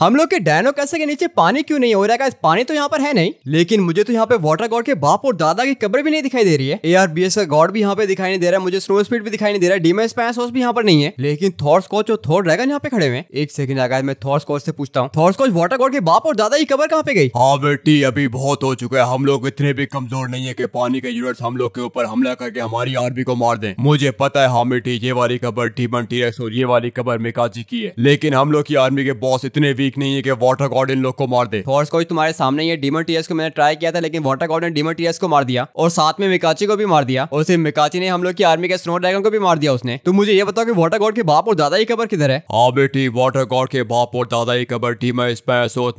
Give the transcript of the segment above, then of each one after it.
हम लोग के डायनो कैसे के नीचे पानी क्यों नहीं हो रहा है पानी तो यहाँ पर है नहीं लेकिन मुझे तो यहाँ पे वाटर गॉड के बाप और दादा की कब्र भी नहीं दिखाई दे रही है ए बी का गॉड भी यहाँ पे दिखाई नहीं दे रहा है मुझे स्नो स्पीड भी दिखाई नहीं दे रहा है डीमेस पैस भी यहाँ पर नहीं है लेकिन थॉर्स कोच और थॉर ड्रैगन यहाँ पे खड़े हुए एक सेकंड आगा मैं थॉर्स कोच से पूछता हूँ थॉर्स कोच वाटर गॉड के बाप और दादा की कबर कहाँ पे गई हाँ बेटी अभी बहुत हो चुका है हम लोग इतने भी कमजोर नहीं है की पानी के यूनिट हम लोग के ऊपर हमला करके हमारी आर्मी को मार दे मुझे पता है हाँ बेटी ये वाली कबर टीम टीरेक्स और ये वाली कबर मेकाजी की है लेकिन हम लोग की आर्मी के बॉस इतने भी वीक नहीं है कि वाटर गॉड इन लोग को मार दे थॉर्स को तुम्हारे सामने ये डिमर टीएस को मैंने ट्राई किया था लेकिन वाटर गॉड ने डिमर टीएस को मार दिया और साथ में मिकाची को भी मार दिया और सिर्फ मिकाची ने हम लोग की आर्मी के स्नो ड्रैगन को भी मार दिया उसने तो मुझे ये बताओ की वाटर गॉड के बाप और दादा की खबर किधर है हाँ बेटी वाटर गॉड के बाप और दादा की खबर टीमा इस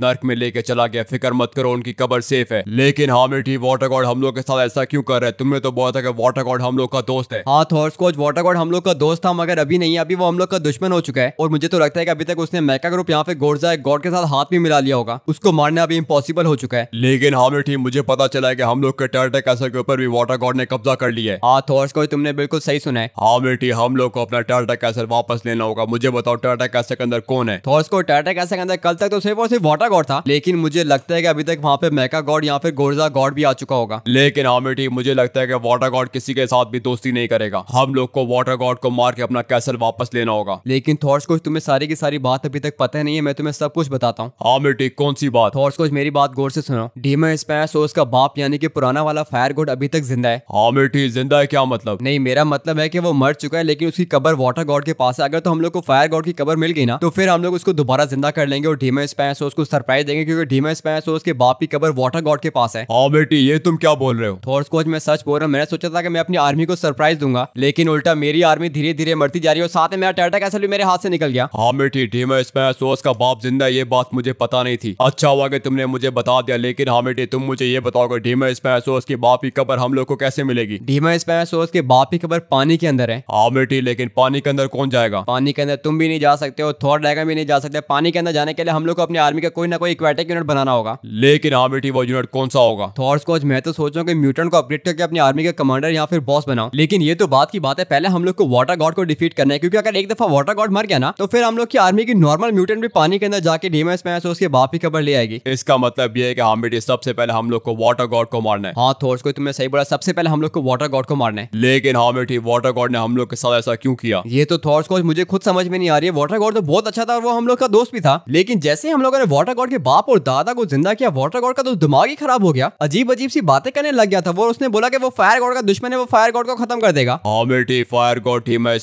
नर्क में लेके चला गया फिक्र मत करो उनकी खबर सेफ है लेकिन हाँ बेटी वाटर गॉड हम लोग के साथ ऐसा क्यों कर रहे हैं तुमने तो बहुत है वाटर गॉड हम लोग का दोस्त है हाँ थॉर्स कोच वाटर गॉड हम लोग का दोस्त था मगर अभी नहीं अभी वो हम लोग का दुश्मन हो चुका है और मुझे तो लगता है कि अभी तक उसने मैका ग्रुप यहाँ पे गोर्जा है गॉड के साथ हाथ भी मिला लिया होगा उसको मारना अभी इम्पॉसिबल हो चुका है लेकिन हामिर टीम मुझे पता चला है कि हम लोग के टर्टे कैसल के ऊपर भी वाटर गॉड ने कब्जा कर लिया है हाँ थोर्स को तुमने बिल्कुल सही सुना है हामिर टीम हम लोग को अपना टर्टे कैसल वापस लेना होगा मुझे बताओ टर्टे कैसल के अंदर कौन है थोर्स को टर्टे कैसल के अंदर कल तक तो सिर्फ और सिर्फ वाटर गॉड था लेकिन मुझे लगता है की अभी तक वहाँ पे मेका गॉड या फिर गोरजा गॉड भी आ चुका होगा लेकिन हामिर टीम मुझे लगता है की वाटर गॉड किसी के साथ भी दोस्ती नहीं करेगा हम लोग को वाटर गॉड को मार के अपना कैसल वापस लेना होगा लेकिन थॉर्स को तुम्हें सारी की सारी बात अभी तक पता नहीं है मैं तुम्हें सब कुछ बताता हूँ हाँ बेटी कौन सी बात हॉर्स कुछ मेरी बात गौर से सुनो डीमन स्पैस और उसका बाप यानी कि पुराना वाला फायर गोड अभी तक जिंदा है हाँ बेटी जिंदा है क्या मतलब नहीं मेरा मतलब है कि वो मर चुका है लेकिन उसकी कबर वाटर गॉड के पास है अगर तो हम लोग को फायर गॉड की कबर मिल गई ना तो फिर हम लोग उसको दोबारा जिंदा कर लेंगे और डीमन स्पैस उसको सरप्राइज देंगे क्योंकि डीमन स्पैस उसके बाप की कबर वाटर गॉड के पास है हाँ बेटी ये तुम क्या बोल रहे हो थॉर्स कोच मैं सच बोल रहा हूँ मैंने सोचा था कि मैं अपनी आर्मी को सरप्राइज दूंगा लेकिन उल्टा मेरी आर्मी धीरे धीरे मरती जा रही है और साथ में मेरा टाटा कैसे भी मेरे हाथ से निकल गया हाँ बेटी डीमन स्पैस का बाप जिंदा जिंदा ये बात मुझे पता नहीं थी अच्छा हुआ कि तुमने मुझे बता दिया लेकिन हाँ बेटे तुम मुझे ये बताओगे डीमा स्पैसोस की बाप की कबर हम लोग को कैसे मिलेगी डीमा स्पैसोस के बाप की कबर पानी के अंदर है हाँ बेटी लेकिन पानी के अंदर कौन जाएगा पानी के अंदर तुम भी नहीं जा सकते हो थोड़ा डैगन भी नहीं जा सकते पानी के अंदर जाने के लिए हम लोग को अपनी आर्मी का कोई ना कोई इक्वेटिक यूनिट बनाना होगा लेकिन हाँ बेटी वो यूनिट कौन सा होगा थॉर्स कोच मैं तो सोच रहा हूँ कि को अपडेट करके अपनी आर्मी का कमांडर या फिर बॉस बनाओ लेकिन ये तो बात की बात है पहले हम लोग को वाटर गॉड को डिफीट करना है क्योंकि अगर एक दफा वाटर गॉड मर गया ना तो फिर हम लोग की आर्मी की नॉर्मल म्यूटेंट भी पानी के अंदर जाके डीमेस मैसोस के बाप ही खबर ले आएगी इसका मतलब ये है कि हाँ बेटी सबसे पहले हम लोग को वाटर गॉड को मारना है हाँ थोर्स तो को तुम्हें सही बोला सबसे पहले हम लोग को वाटर गॉड को मारना है लेकिन हाँ बेटी वाटर गॉड ने हम लोग के साथ ऐसा क्यों किया ये तो थॉर्स को मुझे खुद समझ में नहीं आ रही है वाटर गॉड तो बहुत अच्छा था और वो हम लोग का दोस्त भी था लेकिन जैसे हम लोगों ने वाटर गॉड के बाप और दादा को जिंदा किया वाटर गॉड का तो दिमाग ही खराब हो गया अजीब अजीब सी बातें करने लग गया था वो उसने बोला कि वो फायर गॉड का दुश्मन है वो फायर गॉड को खत्म कर देगा हाँ बेटी फायर गॉड टीम है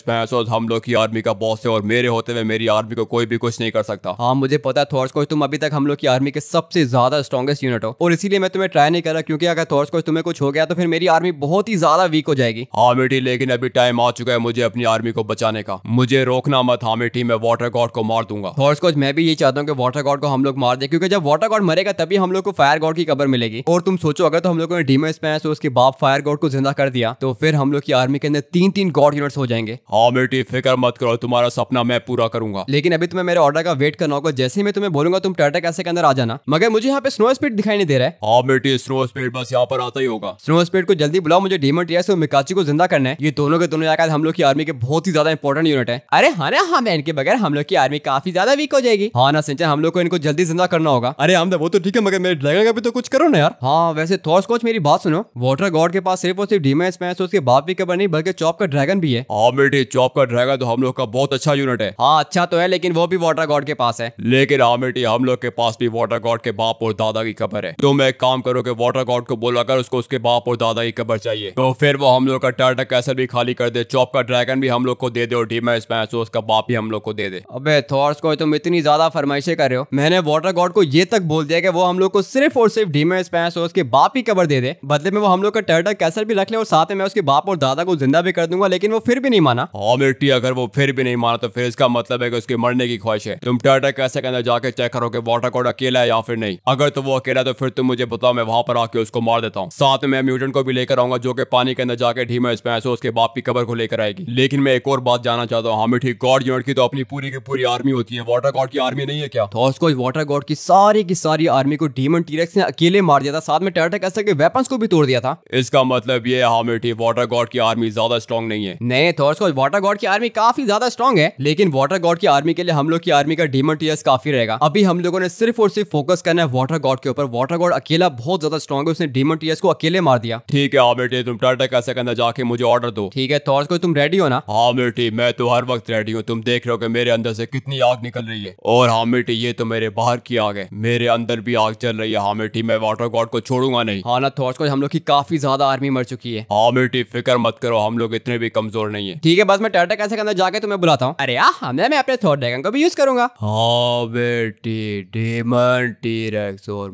हम लोग की आर्मी का बॉस है और मेरे होते हुए मेरी आर्मी को कोई भी कुछ नहीं कर सकता हाँ मुझे मुझे पता है थॉर्स कोच तुम अभी तक हम लोग की आर्मी के सबसे ज्यादा स्ट्रॉगेस्ट यूनिट हो और इसीलिए मैं तुम्हें ट्राई नहीं कर रहा क्योंकि अगर थॉर्स कोच तुम्हें कुछ हो गया तो फिर मेरी आर्मी बहुत ही ज्यादा वीक हो जाएगी हामिटी लेकिन अभी टाइम आ चुका है मुझे अपनी आर्मी को बचाने का मुझे रोकना मत हामिटी मैं वाटर गॉड को मार दूंगा थॉर्स कोच मैं भी ये चाहता हूँ कि वाटर गॉड को हम लोग मार दे क्योंकि जब वाटर गॉड मरेगा तभी हम लोग को फायर गॉड की खबर मिलेगी और तुम सोचो अगर तो हम लोगों ने डीमन स्पैश उसके बाप फायर गॉड को जिंदा कर दिया तो फिर हम लोग की आर्मी के अंदर तीन तीन गॉड यूनिट्स हो जाएंगे हामिटी बेटी फिक्र मत करो तुम्हारा सपना मैं पूरा करूंगा लेकिन अभी तुम्हें मेरे ऑर्डर का वेट करना होगा जैसे ही मैं तुम्हें बोलूंगा तुम टाटा कैसे के अंदर आ जाना मगर मुझे यहाँ पे स्नो स्पीड दिखाई नहीं दे रहा है हाँ बेटी स्नो स्पीड बस यहाँ पर आता ही होगा स्नो स्पीड को जल्दी बुलाओ मुझे डीमन टीएस और मिकाची को जिंदा करना है ये दोनों के दोनों जाकर हम लोग की आर्मी के बहुत ही ज्यादा इंपॉर्टेंट यूनिट है अरे हाँ ना हाँ इनके बगैर हम लोग की आर्मी काफी ज्यादा वीक हो जाएगी हाँ ना सिंचा हम लोग को इनको जल्दी जिंदा करना होगा अरे हम वो तो ठीक है मगर मेरे ड्रैगन का भी तो कुछ करो ना यार हाँ वैसे थॉर्स कोच मेरी बात सुनो वाटर गॉड के पास सिर्फ और सिर्फ डीमन स्मैश उसके बाप भी कबर नहीं बल्कि चौप का ड्रैगन भी है हाँ बेटी चौप का ड्रैगन तो हम लोग का बहुत अच्छा यूनिट है हाँ अच्छा तो है लेकिन वो भी वाटर गॉड के पास है लेकिन आमिटी हाँ हम लोग के पास भी वाटर गॉड के बाप और दादा की खबर है तुम एक काम करो कि वाटर गॉड को बोला कर उसको उसके बाप और दादा की खबर चाहिए तो फिर वो हम लोग का टाटा कैसे भी खाली कर दे चौप का ड्रैगन भी हम लोग को दे दे और उसका बाप भी हम लोग को दे दे अब थॉर्स को तुम इतनी ज्यादा फरमाइशें कर रहे हो मैंने वाटर गॉड को ये तक बोल दिया कि वो हम लोग को सिर्फ और सिर्फ डीमे और उसके बाप ही खबर दे दे बदले में वो हम लोग का टाटा कैसे भी रख ले और साथ में मैं उसके बाप और दादा को जिंदा भी कर दूंगा लेकिन वो फिर भी नहीं माना हाँ मिट्टी अगर वो फिर भी नहीं माना तो फिर इसका मतलब है कि उसके मरने की ख्वाहिश है तुम टाटा पैसे के अंदर जाके चेक करो कि वाटर कोड अकेला है या फिर नहीं अगर तो वो अकेला तो फिर तुम मुझे बताओ मैं वहां पर आके उसको मार देता हूँ साथ में म्यूटेंट को भी लेकर आऊंगा जो कि पानी के अंदर जाकर ढीमा स्पैस उसके बाप की कबर को लेकर आएगी लेकिन मैं एक और बात जानना चाहता हूँ हमें ठीक गॉड यूनिट की तो अपनी पूरी की पूरी आर्मी होती है वाटर गॉड की आर्मी नहीं है क्या तो उसको वाटर गॉड की सारी की सारी आर्मी को डीमन टीरेक्स ने अकेले मार दिया था साथ में टेरटेक ऐसे के वेपन को भी तोड़ दिया था इसका मतलब ये हामिटी वाटर गॉड की आर्मी ज्यादा स्ट्रॉन्ग नहीं है नहीं थॉर्स को वाटर गॉड की आर्मी काफी ज्यादा स्ट्रॉन्ग है लेकिन वाटर गॉड की आर्मी के लिए हम लोग की आर्मी का डीमन टीरेक्स काफी रहेगा अभी हम लोगों ने सिर्फ और सिर्फ फोकस करना है वाटर गॉड के ऊपर वाटर गॉड अकेला बहुत ज्यादा स्ट्रॉग है उसने डीमन टीएस को अकेले मार दिया ठीक है आमिटी तुम टाटा कैसे करना जाके मुझे ऑर्डर दो ठीक है थॉर्स को तुम रेडी हो ना हाँ बेटी मैं तो हर वक्त रेडी हूँ तुम देख रहे हो मेरे अंदर से कितनी आग निकल रही है और हाँ बेटी ये तो मेरे बाहर की आग है मेरे अंदर भी आग चल रही है हाँ बेटी मैं वाटर गॉड को छोड़ूंगा नहीं हाँ ना थॉर्स को हम लोग की काफी ज्यादा आर्मी मर चुकी है हाँ बेटी फिक्र मत करो हम लोग इतने भी कमजोर नहीं है ठीक है बस मैं टाटा कैसे करना जाके तुम्हें बुलाता हूँ अरे यार मैं अपने थॉर ड्रैगन को भी यूज करूंगा हाँ बेटी टीरेक्स और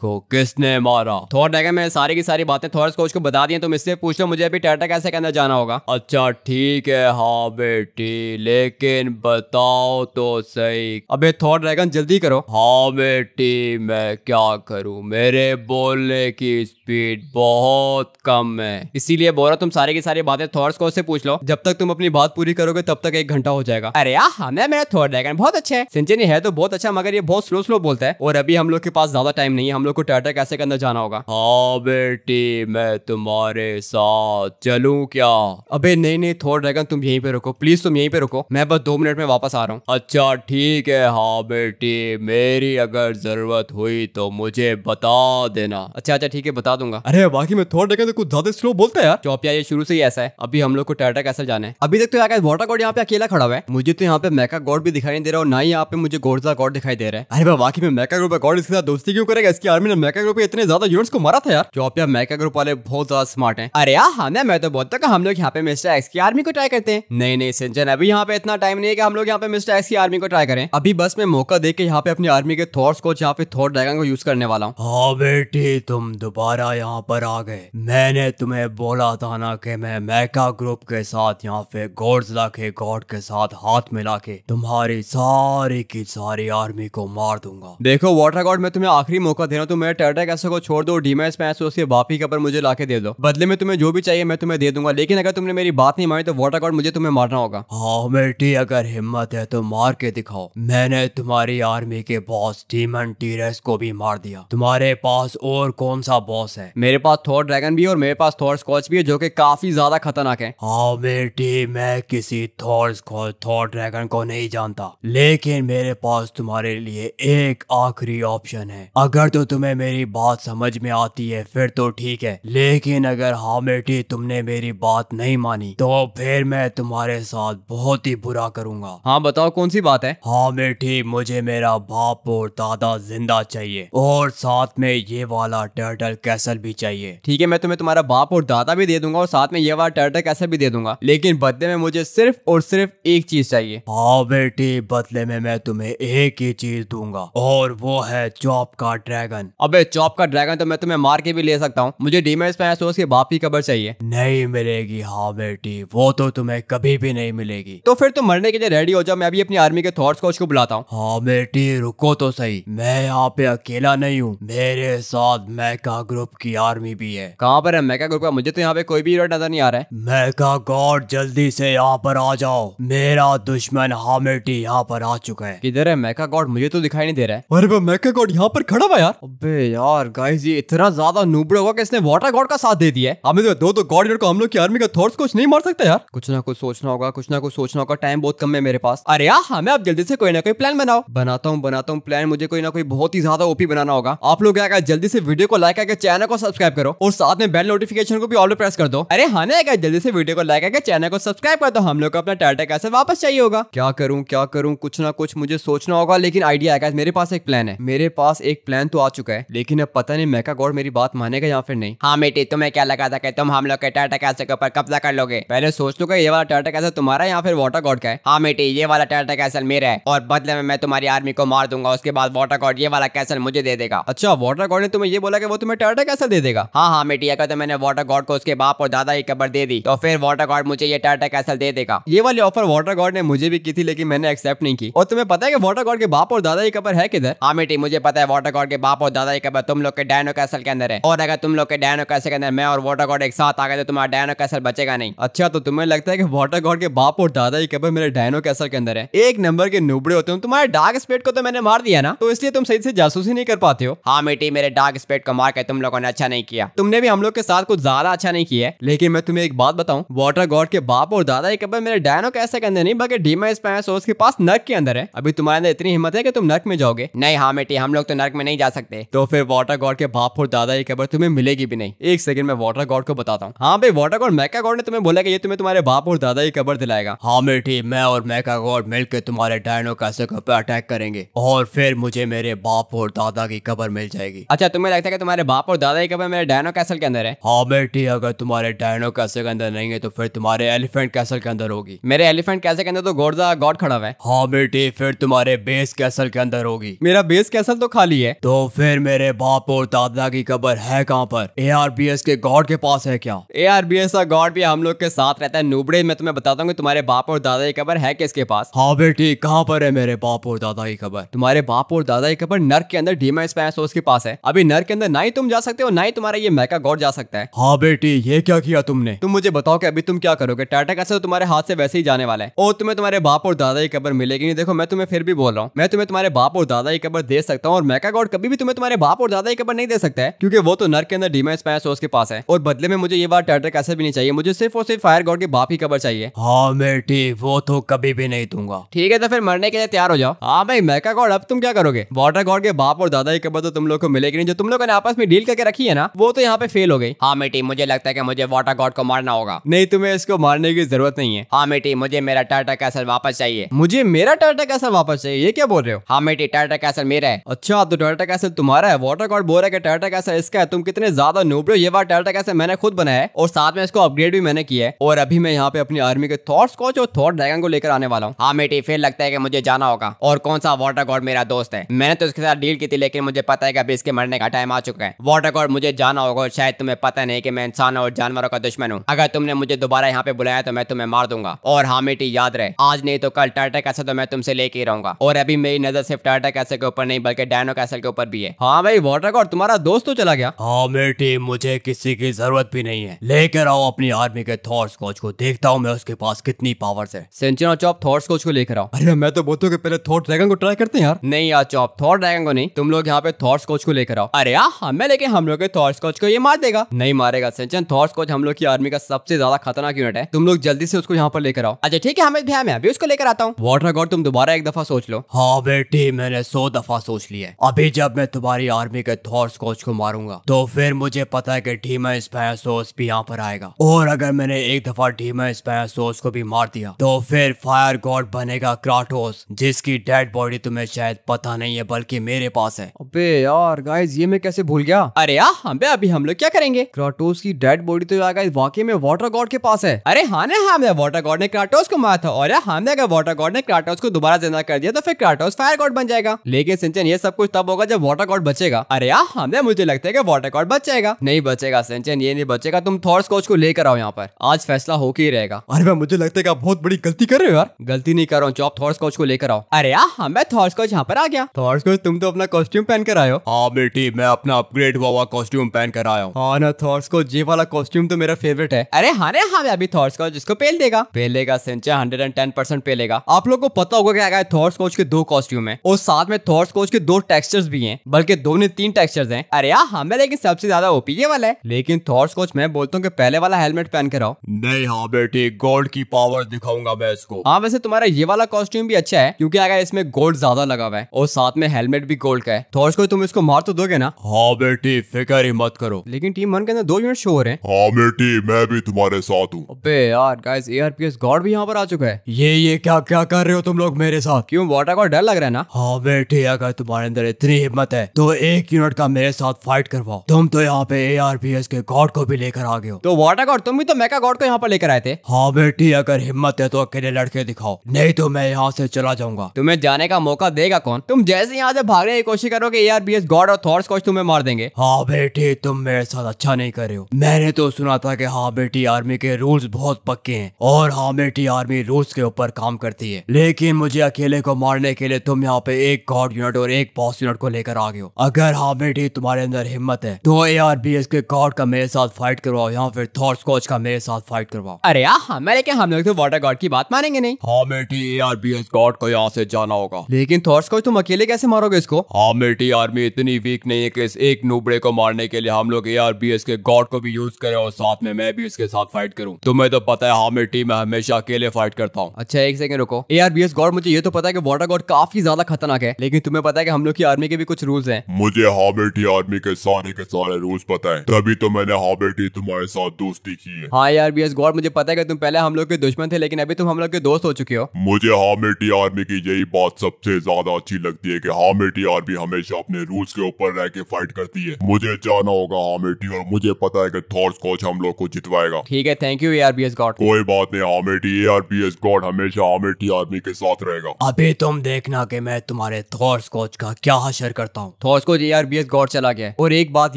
को किसने मारा थोर मैंने सारी की सारी बातें को बता दी पूछ लो मुझे अभी टाटा कैसे जाना होगा अच्छा ठीक है हाँ बेटी लेकिन बताओ तो सही अबे ड्रैगन जल्दी करो हाँ बेटी मैं क्या करूँ मेरे बोलने की स्पीड बहुत कम है इसीलिए बोरा तुम सारी की सारी बातें थॉर्स को पूछ लो जब तक तुम अपनी बात पूरी करोगे तब तक एक घंटा हो जाएगा अरे यार मैं मेरा थॉर ड्रैगन बहुत अच्छे है जेनी है तो बहुत अच्छा मगर ये बहुत स्लो स्लो बोलता है और अभी हम लोग के पास ज्यादा टाइम नहीं है हम लोग को टाटा कैसे के अंदर जाना होगा हाँ बेटी मैं तुम्हारे साथ चलू क्या अबे नहीं नहीं थोड़ ड्रैगन तुम यहीं पे रुको प्लीज तुम यहीं पे रुको मैं बस दो मिनट में वापस आ रहा हूँ अच्छा ठीक है हाँ बेटी मेरी अगर जरूरत हुई तो मुझे बता देना अच्छा अच्छा ठीक है बता दूंगा अरे बाकी मैं थोड़ा ड्रैगन तो कुछ ज्यादा स्लो बोलता है यार चौपिया तो ये शुरू से ही ऐसा है अभी हम लोग को टाटा कैसे जाना है अभी तक तो यार वाटर गॉड यहाँ पे अकेला खड़ा हुआ है मुझे तो यहाँ पे मेका गॉड भी दिखाई नहीं दे रहा हूँ ना ही यहाँ पे मुझे गोरजा गॉड दिखाई दे रहा है अरे वाकई में मैका ग्रुप गॉड इसके साथ दोस्ती क्यों करेगा इसकी आर्मी ने मैका ग्रुप इतने ज्यादा यूनिट्स को मारा था यार जो आप मैका ग्रुप वाले बहुत ज्यादा स्मार्ट है अरे यार हाँ मैं तो बहुत तक हम लोग यहाँ पे मिस्टर एक्स की आर्मी को ट्राई करते हैं नहीं नहीं सिंचन अभी यहाँ पे इतना टाइम नहीं है कि हम लोग यहाँ पे मिस्टर एक्स की आर्मी को ट्राई करें अभी बस मैं मौका दे के यहाँ पे अपनी आर्मी के थॉर्स को यहाँ पे थॉर ड्रैगन को यूज करने वाला हूँ हाँ बेटी तुम दोबारा यहाँ पर आ गए मैंने तुम्हें बोला था ना कि मैं मैका ग्रुप के साथ यहाँ पे गोड्स ला के गॉड के साथ हाथ मिला के तुम्हारी सारी की सारी आर्मी को मार दूंगा देखो वाटर गॉड मैं तुम्हें आखिरी मौका दे रहा हूँ तुम मेरे टेटा कैसे को छोड़ दो डीमा स्मैश उसके बापी का पर मुझे लाके दे दो बदले में तुम्हें जो भी चाहिए मैं तुम्हें दे दूंगा लेकिन अगर तुमने मेरी बात नहीं मानी तो वाटर गॉड मुझे तुम्हें मारना होगा हाँ बेटी अगर हिम्मत है तो मार के दिखाओ मैंने तुम्हारी आर्मी के बॉस डीमन टीरस को भी मार दिया तुम्हारे पास और कौन सा बॉस है मेरे पास थोर ड्रैगन भी और मेरे पास थोर स्कॉच भी है जो कि काफी ज्यादा खतरनाक है हाँ बेटी मैं किसी थोर स्कॉच थोर ड्रैगन को नहीं जानता लेकिन मेरे मेरे पास तुम्हारे लिए एक आखिरी ऑप्शन है अगर तो तुम्हें मेरी बात समझ में आती है फिर तो ठीक है लेकिन अगर हामेटी तुमने मेरी बात नहीं मानी तो फिर मैं तुम्हारे साथ बहुत ही बुरा करूंगा हाँ बताओ कौन सी बात है हामेटी मुझे मेरा बाप और दादा जिंदा चाहिए और साथ में ये वाला टर्टल कैसल भी चाहिए ठीक है मैं तुम्हें तुम्हारा बाप और दादा भी दे दूंगा और साथ में ये वाला टर्टल कैसल भी दे दूंगा लेकिन बदले में मुझे सिर्फ और सिर्फ एक चीज चाहिए हाँ बेटी बदले में मैं तुम तुम्हें एक ही चीज दूंगा और वो है चॉप का ड्रैगन अबे चॉप का ड्रैगन तो मैं तुम्हें मार के भी ले सकता हूँ मुझे डीमेज सोच के बाप की खबर चाहिए नहीं मिलेगी हाँ बेटी वो तो तुम्हें कभी भी नहीं मिलेगी तो फिर तुम मरने के लिए रेडी हो जाओ मैं भी अपनी आर्मी के थॉट्स को उसको बुलाता हूँ हाँ बेटी रुको तो सही मैं यहाँ पे अकेला नहीं हूँ मेरे साथ मैका ग्रुप की आर्मी भी है कहाँ पर है मैका ग्रुप का मुझे तो यहाँ पे कोई भी नजर नहीं आ रहा है मैका गॉड जल्दी से यहाँ पर आ जाओ मेरा दुश्मन हामेटी यहाँ पर आ चुका है है किधर है मैका गॉड मुझे तो दिखाई नहीं दे रहा है अरे मैका गॉड यहाँ पर खड़ा हुआ यार अबे यार गाइस ये इतना ज्यादा नूबड़े होगा कि इसने वाटर गॉड का साथ दे दिया है हमें तो दो दो तो गॉड को हम लोग की आर्मी का थोड़ा कुछ नहीं मार सकते यार कुछ ना कुछ सोचना होगा कुछ ना कुछ सोचना होगा टाइम बहुत कम है मेरे पास अरे यार हमें हाँ, आप जल्दी से कोई ना कोई प्लान बनाओ बनाता हूँ बनाता हूँ प्लान मुझे कोई ना कोई बहुत ही ज्यादा ओपी बनाना होगा आप लोग क्या जल्दी से वीडियो को लाइक करके चैनल को सब्सक्राइब करो और साथ में बेल नोटिफिकेशन को भी ऑल प्रेस कर दो अरे हाँ क्या जल्दी से वीडियो को लाइक करके चैनल को सब्सक्राइब कर दो हम लोग को अपना टाटा कैसे वापस चाहिए होगा क्या करूँ क्या करूँ कुछ ना कुछ मुझे सोचना होगा लेकिन आइडिया आएगा मेरे पास एक प्लान है मेरे पास एक प्लान तो आ चुका है लेकिन अब पता नहीं मैका गॉड मेरी बात मानेगा या फिर नहीं हाँ बेटी तुम्हें क्या लगा था कि तुम हम लोग के टाटा कैसे के ऊपर कब्जा कर लोगे पहले सोच लो ये वाला टाटा कैसे तुम्हारा या फिर वाटर गॉड का है हाँ बेटी ये वाला टाटा कैसल मेरा है और बदले में मैं तुम्हारी आर्मी को मार दूंगा उसके बाद वाटर गॉड ये वाला कैसल मुझे दे देगा अच्छा वाटर गॉड ने तुम्हें ये बोला कि वो तुम्हें टाटा कैसल दे देगा हाँ हाँ बेटी अगर तो मैंने वाटर गॉड को उसके बाप और दादा की कबर दे दी तो फिर वाटर गॉड मुझे ये टाटा कैसल दे देगा ये वाली ऑफर वाटर गॉड ने मुझे भी की थी लेकिन मैंने एक्सेप्ट नहीं की और तुम्हें पता है कि वाटर गॉड के बाप और दादा की कबर है किधर हाँ मेटी मुझे पता है वाटर गॉड के बाप और दादा की कबर तुम लोग के डायनो कैसल के अंदर है और अगर तुम लोग के डायनो कैसल के अंदर मैं और वाटर गॉड एक साथ आ गए तो तुम्हारा डायनो कैसल बचेगा नहीं अच्छा तो तुम्हें लगता है कि वाटर गॉड के बाप और दादा की कबर मेरे डायनो कैसल के अंदर है एक नंबर के नुबड़े होते हो तुम्हारे डार्क स्पेट को तो मैंने मार दिया ना तो इसलिए तुम सही से जासूसी नहीं कर पाते हो हाँ मेटी मेरे डार्क स्पेट को मार के तुम लोगों ने अच्छा नहीं किया तुमने भी हम लोग के साथ कुछ ज्यादा अच्छा नहीं किया लेकिन मैं तुम्हें एक बात बताऊं वाटर गॉड के बाप और दादा की कबर मेरे डायनो कैसे के अंदर नहीं बाकी डीमा स्पैस के पास नर्क के अंदर है अभी तुम्हारे अंदर इतनी हिम्मत है कि तुम नर्क में जाओगे नहीं हाँ बेटी हम लोग तो नर्क में नहीं जा सकते तो फिर वाटर गॉड के बाप और दादा की खबर तुम्हें मिलेगी भी नहीं एक सेकंड में वाटर गॉड को बताता हूँ हाँ भाई वाटर गॉड मैका गॉड ने तुम्हें बोला कि ये तुम्हें तुम्हारे बाप और दादा की खबर दिलाएगा हाँ बेटी मैं और मैका गॉड मिलकर तुम्हारे डायनो कैसे पे अटैक करेंगे और फिर मुझे मेरे बाप और दादा की खबर मिल जाएगी अच्छा तुम्हें लगता है कि तुम्हारे बाप और दादा की खबर मेरे डायनो कैसल के अंदर है हाँ बेटी अगर तुम्हारे डायनो कैसे के अंदर नहीं है तो फिर तुम्हारे एलिफेंट कैसल के अंदर होगी मेरे एलिफेंट कैसे के अंदर तो गोर्जा गॉड खड़ा है हाँ बेटी फिर टिकट तुम्हारे बेस कैसल के अंदर होगी मेरा बेस कैसल तो खाली है तो फिर मेरे बाप और दादा की कबर है कहाँ पर ए के गॉड के पास है क्या ए का गॉड भी हम लोग के साथ रहता है नूबड़े में तुम्हें बताता हूँ तुम्हारे बाप और दादा की कबर है किसके पास हाँ बेटी कहाँ पर है मेरे बाप और दादा की कबर तुम्हारे बाप और दादा की कबर नर्क के अंदर डीमा स्पैसोस के पास है अभी नर्क के अंदर ना ही तुम जा सकते हो ना ही तुम्हारा ये मैका गॉड जा सकता है हाँ बेटी ये क्या किया तुमने तुम मुझे बताओ कि अभी तुम क्या करोगे टाटा कैसे तुम्हारे हाथ से वैसे ही जाने वाला है और तुम्हें तुम्हारे बाप और दादा की कबर मिलेगी नहीं देखो मैं तुम्हें तुम्हें फिर भी बोल रहा हूँ मैं तुम्हें तुम्हारे बाप और दादा की कबर दे सकता हूँ और मैका गॉड कभी भी तुम्हें तुम्हारे बाप और दादा की कबर नहीं दे सकता है क्योंकि वो तो नर के अंदर डीमन स्पायर सोर्स के पास है और बदले में मुझे ये बार टाटर कैसे भी नहीं चाहिए मुझे सिर्फ और सिर्फ फायर गॉड के बाप ही कबर चाहिए हाँ बेटी वो तो कभी भी नहीं दूंगा ठीक है तो फिर मरने के लिए तैयार हो जाओ हाँ भाई मैका गॉड अब तुम क्या करोगे वाटर गॉड के बाप और दादा की कबर तो तुम लोग को मिलेगी नहीं जो तुम लोगों ने आपस में डील करके रखी है ना वो तो यहाँ पे फेल हो गई हाँ मेटी मुझे लगता है कि मुझे वाटर गॉड को मारना होगा नहीं तुम्हें इसको मारने की जरूरत नहीं है हाँ मेटी मुझे मेरा टाटा कैसल वापस चाहिए मुझे मेरा टाटा कैसल वापस चाहिए ये क्या बोल रहे हो हाँ मेटी टाटा कैसल मेरा है अच्छा तो टाटा कैसल तुम्हारा है वाटर कार्ड बोल रहा है टाटा कैसल इसका है तुम कितने ज्यादा नोबड़े ये बार टाटा कैसल मैंने खुद बनाया है और साथ में इसको अपग्रेड भी मैंने किया है और अभी मैं यहाँ पे अपनी आर्मी के थॉट कोच और थॉट ड्रैगन को लेकर आने वाला हूँ हाँ मेटी फिर लगता है की मुझे जाना होगा और कौन सा वाटर गॉड मेरा दोस्त है मैंने तो इसके साथ डील की थी लेकिन मुझे पता है कि अभी इसके मरने का टाइम आ चुका है वाटर गॉड मुझे जाना होगा और शायद तुम्हें पता नहीं की मैं इंसान और जानवरों का दुश्मन हूँ अगर तुमने मुझे दोबारा यहाँ पे बुलाया तो मैं तुम्हें मार दूंगा और हाँ मेटी याद रहे आज नहीं तो कल टाटा कैसे तो मैं तुमसे लेके ही रहूंगा और अभी मेरी नजर सिर्फ टाटा कैसल के ऊपर नहीं बल्कि डायनो कैसल के ऊपर भी है हाँ भाई वॉटर और तुम्हारा दोस्त तो चला गया हाँ मेरी टीम मुझे किसी की जरूरत भी नहीं है लेकर आओ अपनी आर्मी के थॉर्स कोच को देखता हूँ मैं उसके पास कितनी पावर है सिंचना चौप थॉर्स कोच को लेकर आओ अरे मैं तो बोलता हूँ पहले थॉर ड्रैगन को ट्राई करते हैं यार नहीं यार चौप थॉर ड्रैगन को नहीं तुम लोग यहाँ पे थॉर्स कोच को लेकर आओ अरे यार हमें हाँ, लेके हम लोग के थॉर्स कोच को ये मार देगा नहीं मारेगा सिंचन थॉर्स कोच हम लोग की आर्मी का सबसे ज्यादा खतरनाक यूनिट है तुम लोग जल्दी से उसको यहाँ पर लेकर आओ अच्छा ठीक है हमें भैया मैं अभी उसको लेकर आता हूँ वाटर गॉड तुम दोबारा एक एक दफा सोच लो हाँ बेटी मैंने सौ दफा सोच लिया अभी जब मैं तुम्हारी आर्मी के थॉर स्कॉच को मारूंगा तो फिर मुझे पता है की ढीमा स्पाया सोच भी यहाँ पर आएगा और अगर मैंने एक दफा ढीमा स्पाया सोच को भी मार दिया तो फिर फायर गॉड बनेगा क्राटोस जिसकी डेड बॉडी तुम्हें शायद पता नहीं है बल्कि मेरे पास है अबे यार गाइस ये मैं कैसे भूल गया अरे यार हम हाँ अबे अभी हम लोग क्या करेंगे क्राटोस की डेड बॉडी तो यार वाकई में वाटर गॉड के पास है अरे हाँ ना हाँ वाटर गॉड ने क्राटोस को मारा था और यार हमने हाँ, अगर वाटर गॉड ने क्राटोस को दोबारा जिंदा ना कर दिया तो फिर क्राटोस फायर गॉड बन जाएगा लेकिन सिंचन ये सब कुछ तब होगा जब वाटर गॉड बचेगा अरे यार हमें मुझे लगता है कि वाटर गॉड बच जाएगा नहीं बचेगा सिंचन ये नहीं बचेगा तुम थॉर्स कोच को लेकर आओ यहाँ पर आज फैसला होकर ही रहेगा अरे भाई मुझे लगता है आप बहुत बड़ी गलती कर रहे हो यार गलती नहीं कर रहा हूँ चौप थॉर्स कोच को लेकर आओ अरे यार हमें थॉर्स कोच यहाँ पर आ गया थॉर्स कोच तुम तो अपना कॉस्ट्यूम पहन कर आयो हाँ बेटी मैं अपना अपग्रेड हुआ हुआ कॉस्ट्यूम पहन कर आया हूँ हाँ ना थॉर्स कोच ये वाला कॉस्ट्यूम तो मेरा फेवरेट है अरे हाँ हाँ अभी थॉर्स कोच जिसको पेल देगा पेलेगा सिंचन हंड्रेड एंड टेन परसेंट पेलेगा आप लोग को पता होगा क्या है थॉर्स कोच के दो कॉस्ट्यूम है और साथ में थॉर्स कोच के दो टेक्सचर्स भी हैं बल्कि दो ने तीन टेक्सचर्स हैं अरे यार हमें हाँ, लेकिन सबसे ज्यादा ओपी ये वाला है लेकिन थॉर्स कोच मैं बोलता हूँ की पहले वाला हेलमेट पहन कर आओ नहीं हाँ बेटे गोल्ड की पावर दिखाऊंगा मैं इसको हाँ वैसे तुम्हारा ये वाला कॉस्ट्यूम भी अच्छा है क्यूँकी अगर इसमें गोल्ड ज्यादा लगा हुआ है और साथ में हेलमेट भी गोल्ड का है थॉर्स कोच तुम इसको मार तो दोगे ना हाँ बेटी फिक्र ही मत करो लेकिन टीम वन के अंदर दो यूनिट शोर है हाँ बेटी मैं भी तुम्हारे साथ हूँ अबे यार गाइस एआरपीएस गॉड भी यहाँ पर आ चुका है ये ये क्या क्या कर रहे हो तुम लोग मेरे साथ साथ हाँ, क्यों वाटर को डर लग रहा है ना हाँ बेटे अगर तुम्हारे अंदर इतनी हिम्मत है तो एक यूनिट का मेरे साथ फाइट करवाओ तुम तो यहाँ पे ए के गॉड को भी लेकर आ गए हो तो वाटर गॉड तुम भी तो मेका गॉड को यहाँ पर लेकर आए थे हाँ बेटी अगर हिम्मत है तो अकेले लड़के दिखाओ नहीं तो मैं यहाँ से चला जाऊंगा तुम्हें जाने का मौका देगा कौन तुम जैसे यहाँ से भागने की कोशिश करोगे A R P S god और थॉर्स कोच तुम्हें मार देंगे हाँ बेटी तुम मेरे साथ अच्छा नहीं कर रहे हो मैंने तो सुना था की हाँ बेटी आर्मी के रूल्स बहुत पक्के हैं और हाँ बेटी आर्मी रूल्स के ऊपर काम करती है लेकिन मुझे अकेले अकेले को मारने के लिए तुम यहाँ पे एक गॉड यूनिट और एक बॉस यूनिट को लेकर आ गए हो अगर हाँ बेटी तुम्हारे अंदर हिम्मत है तो ए आर बी एस के गॉड का मेरे साथ फाइट करवाओ या फिर थॉर स्कॉच का मेरे साथ फाइट करवाओ अरे हाँ मैं लेकिन हम लोग तो वाटर गार्ड की बात मानेंगे नहीं हाँ बेटी A R B S god को यहाँ से जाना होगा लेकिन थॉर स्कॉच तुम अकेले कैसे मारोगे इसको हाँ बेटी आर्मी इतनी वीक नहीं है की इस एक नूबड़े को मारने के लिए हम लोग ए आर बी एस के गॉड को भी यूज करें और साथ में मैं भी इसके साथ फाइट करूँ तुम्हें तो पता है हाँ ही मैं हमेशा अकेले फाइट करता हूँ अच्छा एक सेकंड रुको A R B S god मुझे ये तो पता है कि वाटर गॉड काफी ज्यादा खतरनाक है लेकिन तुम्हें पता है कि हम लोग की आर्मी के भी कुछ रूल्स हैं मुझे हॉबेटी आर्मी के सारे के सारे रूल्स पता है तभी तो मैंने हॉबेटी तुम्हारे साथ दोस्ती की है हाँ यार बी गॉड मुझे पता है कि तुम पहले हम लोग के दुश्मन थे लेकिन अभी तुम हम लोग के दोस्त हो चुके हो मुझे हॉमेटी आर्मी की यही बात सबसे ज्यादा अच्छी लगती है की हॉमेटी आर्मी हमेशा अपने रूल्स के ऊपर रह के फाइट करती है मुझे जाना होगा हॉमेटी और मुझे पता है की थॉर्स कोच हम लोग को जितवाएगा ठीक है थैंक यू ए गॉड कोई बात नहीं हॉमेटी ए गॉड हमेशा हॉमेटी आर्मी के साथ रहेगा अभी तुम देखना कि मैं तुम्हारे थॉर्स कोच का क्या हशर करता हूँ थॉर्स कोच एआरबीएस गॉड चला गया और एक बात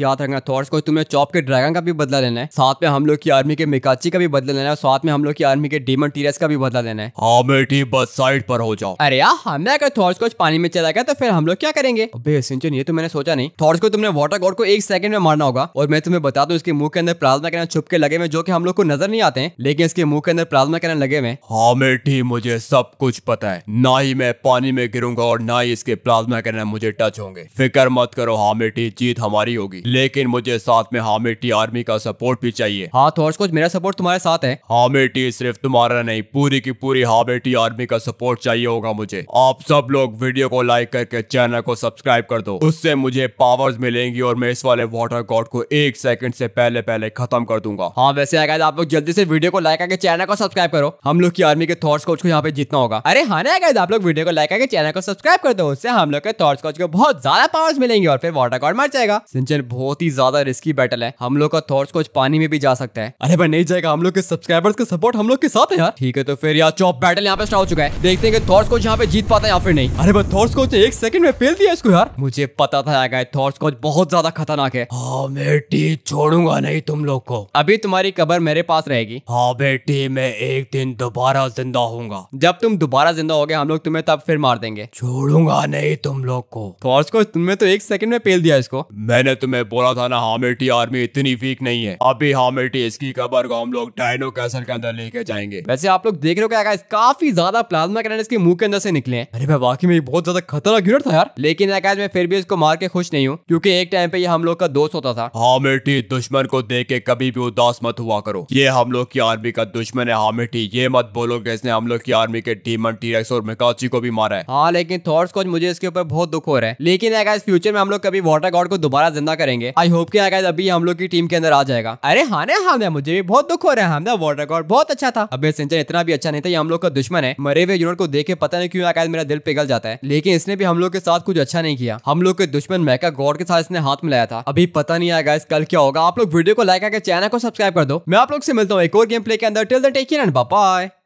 याद रखना थॉर्स कोच तुम्हें चौप के ड्रैगन का भी बदला लेना है साथ में हम लोग की आर्मी के मिकाची का भी बदला लेना है साथ में हम लोग की आर्मी के डीमन टीरस का भी बदला लेना है हाँ बेटी बस साइड पर हो जाओ अरे यार हमने हाँ, अगर थॉर्स कोच पानी में चला गया तो फिर हम लोग क्या करेंगे सिंचन ये तो मैंने सोचा नहीं थॉर्स को तुमने वाटर गॉड को एक सेकंड में मारना होगा और मैं तुम्हें बता दूं इसके मुंह के अंदर प्लाज्मा कैनन छुप के लगे हुए जो कि हम लोग को नजर नहीं आते हैं लेकिन इसके मुंह के अंदर प्लाज्मा कैनन लगे हुए हाँ बेटी मुझे सब कुछ पता है ना ना ही मैं पानी में गिरूंगा और ना ही इसके प्लाज्मा के मुझे टच होंगे फिक्र मत करो हामिटी जीत हमारी होगी लेकिन मुझे साथ में हामेटी आर्मी का सपोर्ट भी चाहिए हाँ थोर्स तो कोच मेरा सपोर्ट तुम्हारे साथ है हामेटी सिर्फ तुम्हारा नहीं पूरी की पूरी हामिटी आर्मी का सपोर्ट चाहिए होगा मुझे आप सब लोग वीडियो को लाइक करके चैनल को सब्सक्राइब कर दो उससे मुझे पावर्स मिलेंगी और मैं इस वाले वाटर गॉड को एक सेकंड से पहले पहले खत्म कर दूंगा हाँ वैसे अगर आप लोग जल्दी से वीडियो को लाइक करके चैनल को सब्सक्राइब करो हम लोग की आर्मी के थॉट्स को यहाँ पे जीतना होगा अरे हाँ ना आप लोग वीडियो को लाइक करके चैनल को सब्सक्राइब कर दो उससे हम लोग के टॉर्च कॉच को बहुत ज्यादा पावर्स मिलेंगे और फिर वाटर कॉर्ड मर जाएगा सिंचन बहुत ही ज्यादा रिस्की बैटल है हम लोग का टॉर्च कॉच पानी में भी जा सकता है अरे भाई नहीं जाएगा हम लोग के सब्सक्राइबर्स का सपोर्ट हम लोग के साथ है यार ठीक है तो फिर यार चौप बैटल यहाँ पे स्टार्ट हो चुका है देखते हैं कि टॉर्च कोच यहाँ पे जीत पाता है या फिर नहीं अरे भाई थॉर्स कोच एक सेकंड में फेल दिया इसको यार मुझे पता था यार थॉर्स कोच बहुत ज्यादा खतरनाक है हाँ बेटी छोड़ूंगा नहीं तुम लोग को अभी तुम्हारी कबर मेरे पास रहेगी हाँ बेटी मैं एक दिन दोबारा जिंदा होऊंगा जब तुम दोबारा जिंदा हो गए हम लोग तुम्हें तब फिर मार देंगे छोड़ूंगा नहीं तुम लोग को फॉर्स तो को तुमने तो एक सेकंड में पेल दिया इसको मैंने तुम्हें बोला था ना हामिटी आर्मी इतनी वीक नहीं है अभी हामिटी इसकी खबर को हम लोग डायनो कैसल के अंदर लेके जाएंगे वैसे आप लोग देख रहे हो क्या काफी ज्यादा प्लाज्मा ग्रेनेड इसके मुंह के अंदर से निकले अरे भाई वाकई में बहुत ज्यादा खतरनाक यूनिट था यार लेकिन आकाश मैं फिर भी इसको मार के खुश नहीं हूँ क्यूँकी एक टाइम पे हम लोग का दोस्त होता था हामिटी दुश्मन को देख के कभी भी उदास मत हुआ करो ये हम लोग की आर्मी का दुश्मन है हामिटी ये मत बोलो कि इसने हम लोग की आर्मी के डीमन टीरेक्स और काची को भी मारा है हाँ लेकिन थॉट्स कोच मुझे इसके ऊपर बहुत दुख हो रहा है लेकिन अगर फ्यूचर में हम लोग कभी वाटर गॉड को दोबारा जिंदा करेंगे आई होप के अगर अभी हम लोग की टीम के अंदर आ जाएगा अरे हाँ ना हाँ मुझे भी बहुत दुख हो रहा है हमदा वाटर गॉड बहुत अच्छा था अब सिंचन इतना भी अच्छा नहीं था ये हम लोग का दुश्मन है मरे हुए यूनिट को देखे पता नहीं क्यों अकायद मेरा दिल पिघल जाता है लेकिन इसने भी हम लोग के साथ कुछ अच्छा नहीं किया हम लोग के दुश्मन मैका गॉड के साथ इसने हाथ मिलाया था अभी पता नहीं आएगा कल क्या होगा आप लोग वीडियो को लाइक आकर चैनल को सब्सक्राइब कर दो मैं आप लोग से मिलता हूँ एक और गेम प्ले के अंदर till the take and bye